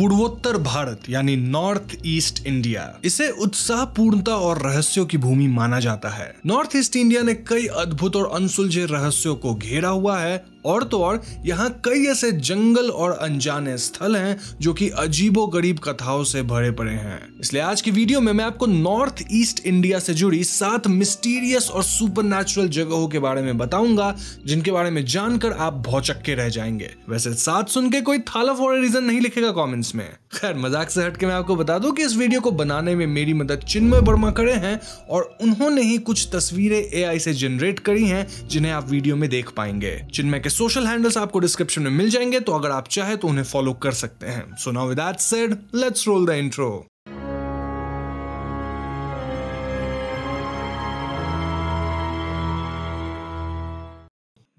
पूर्वोत्तर भारत यानी north east India इसे उत्साह पूर्णता और रहस्यों की भूमि माना जाता है नॉर्थ ईस्ट इंडिया ने कई अद्भुत और अनसुलझे रहस्यों को घेरा हुआ है और तो और यहाँ कई ऐसे जंगल और अनजाने स्थल हैं जो कि अजीबो गरीब कथाओं से भरे पड़े हैं इसलिए आज की वीडियो में मैं आपको नॉर्थ ईस्ट इंडिया से जुड़ी सात मिस्टीरियस और सुपर जगहों के बारे में बताऊंगा जिनके बारे में जानकर आप भौचक्के रह जाएंगे वैसे साथ सुन के कोई थाला फॉर रीजन नहीं लिखेगा कॉमेंट्स में खैर मजाक से हट के मैं आपको बता दूं कि इस वीडियो को बनाने में मेरी मदद चिन्मय वर्मा करे हैं और उन्होंने ही कुछ तस्वीरें एआई से जनरेट करी हैं जिन्हें आप वीडियो में देख पाएंगे चिन्मय के सोशल हैंडल्स आपको डिस्क्रिप्शन में मिल जाएंगे तो अगर आप चाहे तो उन्हें फॉलो कर सकते हैं so now with that said let's roll the intro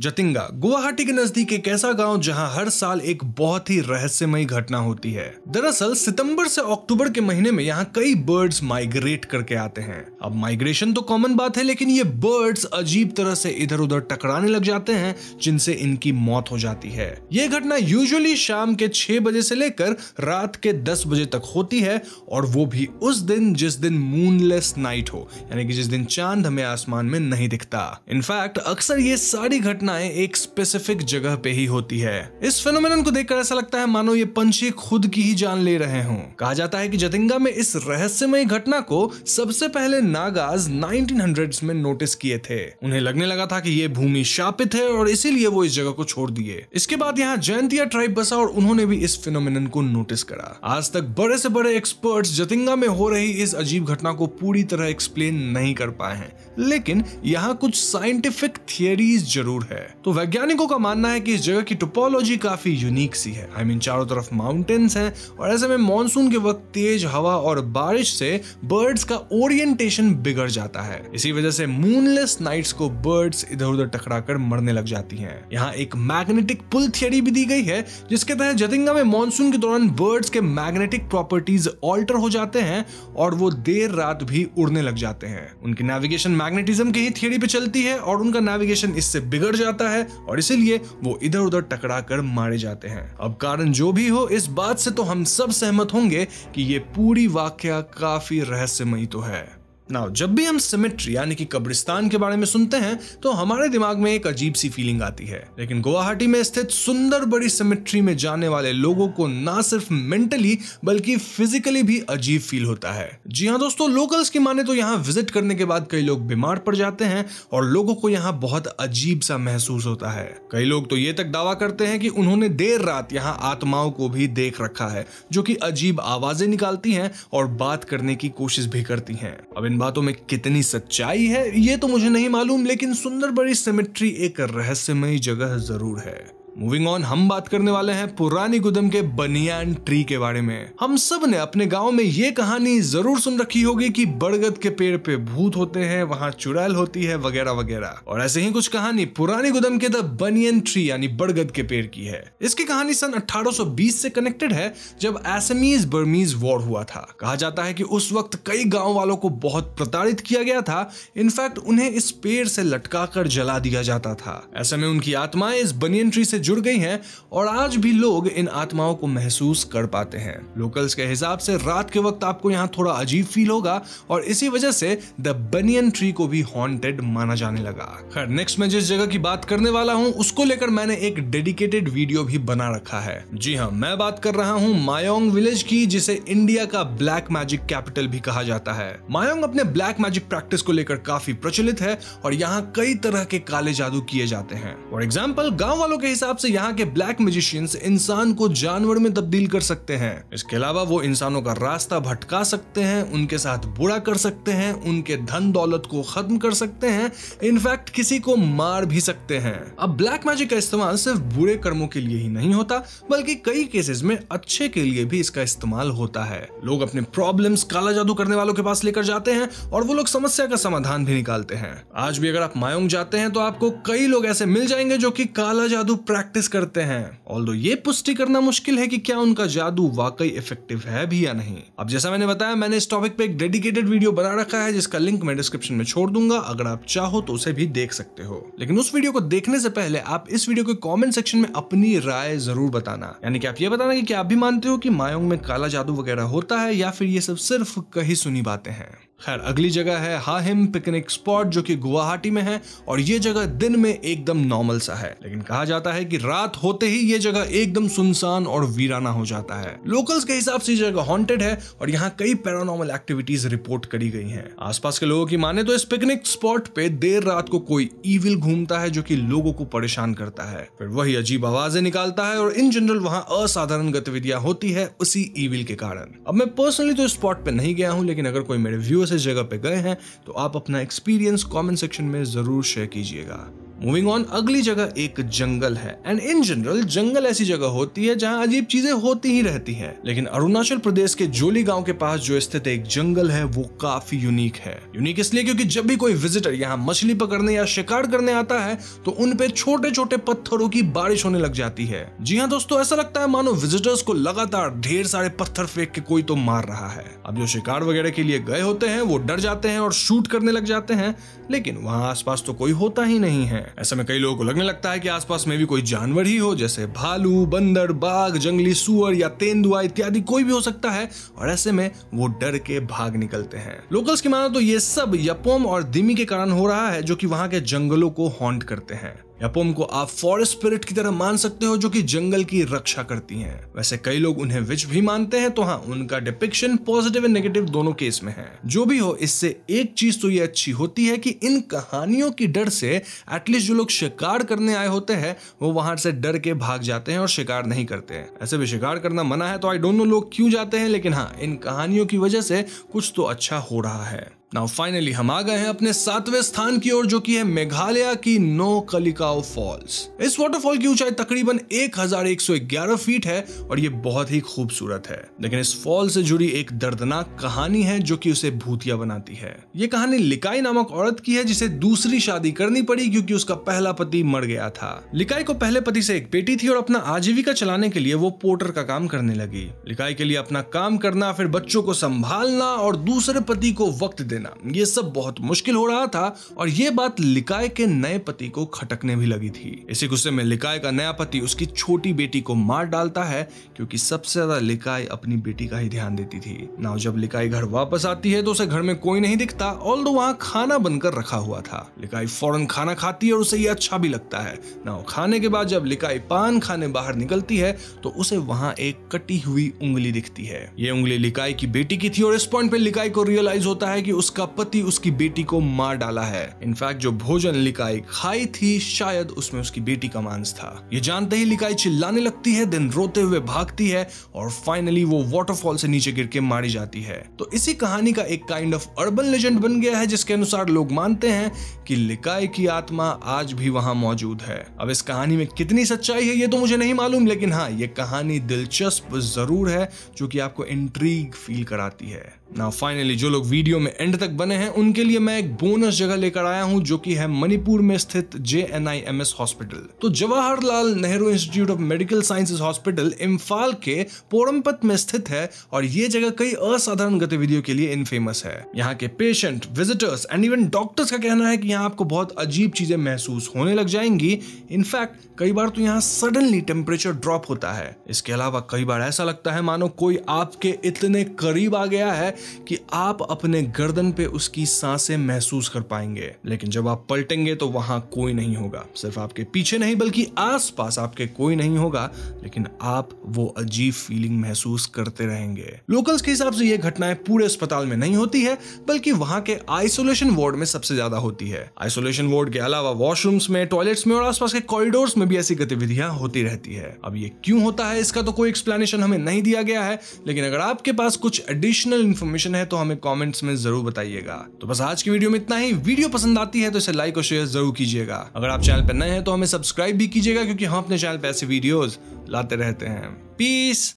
Jatinga Guwahati के नजदीक एक ऐसा गांव जहां हर साल एक बहुत ही रहस्यमयी घटना होती है दरअसल सितंबर से अक्टूबर के महीने में यहाँ कई बर्ड्स माइग्रेट करके आते हैं अब माइग्रेशन तो कॉमन बात है लेकिन ये बर्ड्स अजीब तरह से इधर उधर टकराने लग जाते हैं जिनसे इनकी मौत हो जाती है ये घटना यूजली शाम के छह बजे से लेकर रात के दस बजे तक होती है और वो भी उस दिन जिस दिन मूनलेस नाइट हो यानी कि जिस दिन चांद हमें आसमान में नहीं दिखता इनफैक्ट अक्सर ये सारी घटना घटनाएं एक स्पेसिफिक जगह पे ही होती है इस फिनोमिन को देखकर ऐसा लगता है मानो ये पंछी खुद की ही जान ले रहे हों कहा जाता है कि जतिंगा में इस रहस्यमय घटना को सबसे पहले नागाज 1900s में नोटिस किए थे उन्हें लगने लगा था कि ये भूमि शापित है और इसीलिए वो इस जगह को छोड़ दिए इसके बाद यहाँ जयंतिया ट्राइब बसा और उन्होंने भी इस फिनोमिन को नोटिस करा आज तक बड़े से बड़े एक्सपर्ट्स जतिंगा में हो रही इस अजीब घटना को पूरी तरह एक्सप्लेन नहीं कर पाए हैं लेकिन यहाँ कुछ साइंटिफिक थियोरी जरूर है है तो वैज्ञानिकों का मानना है कि इस जगह की टोपोलॉजी काफी यूनिक सी है आई I मीन mean, चारों तरफ माउंटेन्स हैं और ऐसे में मानसून के वक्त तेज हवा और बारिश से बर्ड्स का ओरिएंटेशन बिगड़ जाता है इसी वजह से मूनलेस नाइट्स को बर्ड्स इधर उधर टकराकर मरने लग जाती हैं यहाँ एक मैग्नेटिक पुल थियरी भी दी गई है जिसके तहत जतिंगा में मानसून के दौरान बर्ड्स के मैग्नेटिक प्रॉपर्टीज ऑल्टर हो जाते हैं और वो देर रात भी उड़ने लग जाते हैं उनकी नेविगेशन मैग्नेटिज्म की ही थियरी पे चलती है और उनका नेविगेशन इससे बिगड़ जाता है और इसीलिए वो इधर उधर टकरा कर मारे जाते हैं अब कारण जो भी हो इस बात से तो हम सब सहमत होंगे कि ये पूरी वाक्य काफी रहस्यमयी तो है नाउ जब भी हम सिमेट्री यानी कि कब्रिस्तान के बारे में सुनते हैं तो हमारे दिमाग में एक अजीब सी फीलिंग आती है लेकिन गुवाहाटी में स्थित सुंदर बड़ी सिमेट्री में जाने वाले लोगों को ना सिर्फ मेंटली बल्कि फिजिकली भी अजीब फील होता है जी हाँ दोस्तों लोकल्स की माने तो यहाँ विजिट करने के बाद कई लोग बीमार पड़ जाते हैं और लोगों को यहाँ बहुत अजीब सा महसूस होता है कई लोग तो ये तक दावा करते हैं कि उन्होंने देर रात यहाँ आत्माओं को भी देख रखा है जो की अजीब आवाजें निकालती है और बात करने की कोशिश भी करती है अब इन बातों में कितनी सच्चाई है ये तो मुझे नहीं मालूम लेकिन सुंदर बड़ी सिमिट्री एक रहस्यमयी जगह जरूर है मूविंग ऑन हम बात करने वाले हैं पुरानी गुदम के बनियान ट्री के बारे में हम सब ने अपने गांव में ये कहानी जरूर सुन रखी होगी कि बरगद के पेड़ पे भूत होते हैं वहाँ चुड़ैल होती है वगैरह वगैरह और ऐसे ही कुछ कहानी पुरानी गुदम के द बनियन ट्री यानी बरगद के पेड़ की है इसकी कहानी सन 1820 से कनेक्टेड है जब एसमीज बर्मीज वॉर हुआ था कहा जाता है की उस वक्त कई गाँव वालों को बहुत प्रताड़ित किया गया था इनफैक्ट उन्हें इस पेड़ से लटका कर जला दिया जाता था ऐसे में उनकी आत्माएं इस बनियन ट्री से जुड़ गई हैं और आज भी लोग इन आत्माओं को महसूस कर पाते हैं लोकल्स के हिसाब से रात के वक्त आपको यहाँ थोड़ा अजीब फील होगा और इसी वजह से द बनियन ट्री को भी हॉन्टेड माना जाने लगा खैर नेक्स्ट मैं जिस जगह की बात करने वाला हूँ उसको लेकर मैंने एक डेडिकेटेड वीडियो भी बना रखा है जी हाँ मैं बात कर रहा हूँ मायोंग विलेज की जिसे इंडिया का ब्लैक मैजिक कैपिटल भी कहा जाता है मायोंग अपने ब्लैक मैजिक प्रैक्टिस को लेकर काफी प्रचलित है और यहाँ कई तरह के काले जादू किए जाते हैं फॉर एग्जाम्पल गाँव वालों के हिसाब हिसाब से यहाँ के ब्लैक मजिशियंस इंसान को जानवर में तब्दील कर सकते हैं इसके अलावा वो इंसानों का रास्ता भटका सकते हैं उनके साथ बुरा कर सकते हैं उनके धन दौलत को खत्म कर सकते हैं इनफैक्ट किसी को मार भी सकते हैं अब ब्लैक मैजिक का इस्तेमाल सिर्फ बुरे कर्मों के लिए ही नहीं होता बल्कि कई केसेस में अच्छे के लिए भी इसका इस्तेमाल होता है लोग अपने प्रॉब्लम्स काला जादू करने वालों के पास लेकर जाते हैं और वो लोग समस्या का समाधान भी निकालते हैं आज भी अगर आप मायोंग जाते हैं तो आपको कई लोग ऐसे मिल जाएंगे जो कि काला जादू प्रैक्टिस प्रैक्टिस करते हैं ऑल दो ये पुष्टि करना मुश्किल है कि क्या उनका जादू वाकई इफेक्टिव है भी या नहीं अब जैसा मैंने बताया मैंने इस टॉपिक पे एक डेडिकेटेड वीडियो बना रखा है जिसका लिंक मैं डिस्क्रिप्शन में छोड़ दूंगा अगर आप चाहो तो उसे भी देख सकते हो लेकिन उस वीडियो को देखने से पहले आप इस वीडियो के कॉमेंट सेक्शन में अपनी राय जरूर बताना यानी कि आप ये बताना कि क्या आप भी मानते हो कि मायोंग में काला जादू वगैरह होता है या फिर ये सब सिर्फ कही सुनी बातें हैं खैर अगली जगह है हाहिम पिकनिक स्पॉट जो कि गुवाहाटी में है और ये जगह दिन में एकदम नॉर्मल सा है लेकिन कहा जाता है कि रात होते ही ये जगह एकदम सुनसान और वीराना हो जाता है लोकल्स के हिसाब से जगह हॉन्टेड है और यहाँ कई पैरानॉर्मल एक्टिविटीज रिपोर्ट करी गई है आसपास के लोगों की माने तो इस पिकनिक स्पॉट पे देर रात को कोई ईविल घूमता है जो की लोगों को परेशान करता है फिर वही अजीब आवाजें निकालता है और इन जनरल वहाँ असाधारण गतिविधियां होती है उसी ईविल के कारण अब मैं पर्सनली तो इस स्पॉट पे नहीं गया हूँ लेकिन अगर कोई मेरे व्यूअर्स जगह पे गए हैं तो आप अपना एक्सपीरियंस कमेंट सेक्शन में ज़रूर शेयर कीजिएगा मूविंग ऑन अगली जगह एक जंगल है एंड इन जनरल जंगल ऐसी जगह होती है जहाँ अजीब चीजें होती ही रहती हैं लेकिन अरुणाचल प्रदेश के जोली गांव के पास जो स्थित एक जंगल है वो काफी यूनिक है यूनिक इसलिए क्योंकि जब भी कोई विजिटर यहाँ मछली पकड़ने या शिकार करने आता है तो उनपे छोटे छोटे पत्थरों की बारिश होने लग जाती है जी हाँ दोस्तों ऐसा लगता है मानो विजिटर्स को लगातार ढेर सारे पत्थर फेंक के कोई तो मार रहा है अब जो शिकार वगैरह के लिए गए होते हैं वो डर जाते हैं और शूट करने लग जाते हैं लेकिन वहाँ आसपास तो कोई होता ही नहीं है ऐसे में कई लोगों को लगने लगता है कि आसपास में भी कोई जानवर ही हो जैसे भालू बंदर बाघ जंगली सुअर या तेंदुआ इत्यादि कोई भी हो सकता है और ऐसे में वो डर के भाग निकलते हैं लोकल्स की माना तो ये सब यपोम और दिमी के कारण हो रहा है जो कि वहां के जंगलों को हॉन्ट करते हैं या पोम को आप फॉरेस्ट स्पिरिट की तरह मान सकते हो जो कि जंगल की रक्षा करती हैं वैसे कई लोग उन्हें विच भी मानते हैं तो हाँ उनका डिपिक्शन पॉजिटिव एंड नेगेटिव दोनों केस में है जो भी हो इससे एक चीज तो ये अच्छी होती है कि इन कहानियों की डर से एटलीस्ट जो लोग शिकार करने आए होते हैं वो वहां से डर के भाग जाते हैं और शिकार नहीं करते हैं ऐसे भी शिकार करना मना है तो आई डोंट नो लोग क्यों जाते हैं लेकिन हाँ इन कहानियों की वजह से कुछ तो अच्छा हो रहा है नाउ फाइनली हम आ गए हैं अपने सातवें स्थान की ओर जो कि है मेघालय की नो कलिकाओ फॉल्स इस वाटरफॉल की ऊंचाई तकरीबन 1111 फीट है और ये बहुत ही खूबसूरत है लेकिन इस फॉल से जुड़ी एक दर्दनाक कहानी है जो कि उसे भूतिया बनाती है ये कहानी लिकाई नामक औरत की है जिसे दूसरी शादी करनी पड़ी क्योंकि उसका पहला पति मर गया था लिकाई को पहले पति से एक बेटी थी और अपना आजीविका चलाने के लिए वो पोर्टर का काम करने लगी लिकाई के लिए अपना काम करना फिर बच्चों को संभालना और दूसरे पति को वक्त देना देना ये सब बहुत मुश्किल हो रहा था और ये बात लिकाय के नए पति को खटकने भी लगी थी इसी गुस्से में लिकाय का नया पति उसकी छोटी बेटी को मार डालता है क्योंकि सबसे ज्यादा लिकाय अपनी बेटी का ही ध्यान देती थी नाउ जब लिकाय घर वापस आती है तो उसे घर में कोई नहीं दिखता ऑल दो वहाँ खाना बनकर रखा हुआ था लिकाय फौरन खाना खाती है और उसे ये अच्छा भी लगता है नाउ खाने के बाद जब लिकाय पान खाने बाहर निकलती है तो उसे वहाँ एक कटी हुई उंगली दिखती है ये उंगली लिकाय की बेटी की थी और इस पॉइंट पे लिकाय को रियलाइज होता है कि उस उसका पति उसकी बेटी को मार डाला है इनफैक्ट जो भोजन लिकाई खाई थी शायद उसमें उसकी बेटी का मांस था ये जानते ही लिकाई चिल्लाने लगती है दिन रोते हुए भागती है और फाइनली वो वाटरफॉल से नीचे गिर के मारी जाती है तो इसी कहानी का एक काइंड ऑफ अर्बन लेजेंड बन गया है जिसके अनुसार लोग मानते हैं कि लिकाई की आत्मा आज भी वहां मौजूद है अब इस कहानी में कितनी सच्चाई है ये तो मुझे नहीं मालूम लेकिन हाँ ये कहानी दिलचस्प जरूर है जो कि आपको इंट्रीग फील कराती है ना फाइनली जो लोग वीडियो में एंड तक बने हैं उनके लिए मैं एक बोनस जगह लेकर आया हूं जो कि है मणिपुर में स्थित J N I M S hospital तो Jawaharlal Nehru institute of medical sciences hospital Imphal के पोरमपत में स्थित है और ये जगह कई असाधारण गतिविधियों के लिए इनफेमस है यहाँ के patient visitors and even doctors का कहना है कि यहाँ आपको बहुत अजीब चीजें महसूस होने लग जाएंगी इनफैक्ट कई बार तो यहाँ सडनली टेम्परेचर ड्रॉप होता है इसके अलावा कई बार ऐसा लगता है मानो कोई आपके इतने करीब आ गया है कि आप अपने गर्दन पे उसकी सांसें महसूस कर पाएंगे लेकिन जब आप पलटेंगे तो वहां कोई नहीं होगा सिर्फ आपके पीछे नहीं बल्कि आसपास आपके कोई नहीं होगा लेकिन आप वो अजीब फीलिंग महसूस करते रहेंगे लोकल्स के हिसाब से ये घटनाएं पूरे अस्पताल में नहीं होती है बल्कि वहां के आइसोलेशन वार्ड में सबसे ज्यादा होती है आइसोलेशन वार्ड के अलावा वॉशरूम्स में टॉयलेट्स में और आसपास के कॉरिडोर्स में भी ऐसी गतिविधियां होती रहती है अब ये क्यों होता है इसका तो कोई एक्सप्लेनेशन हमें नहीं दिया गया है लेकिन अगर आपके पास कुछ एडिशनल इन्फॉर्मेशन है तो हमें कॉमेंट्स में जरूर बताइए बताइएगा तो बस आज की वीडियो में इतना ही वीडियो पसंद आती है तो इसे लाइक और शेयर जरूर कीजिएगा अगर आप चैनल पर नए हैं तो हमें सब्सक्राइब भी कीजिएगा क्योंकि हम अपने चैनल पर ऐसे वीडियोज लाते रहते हैं पीस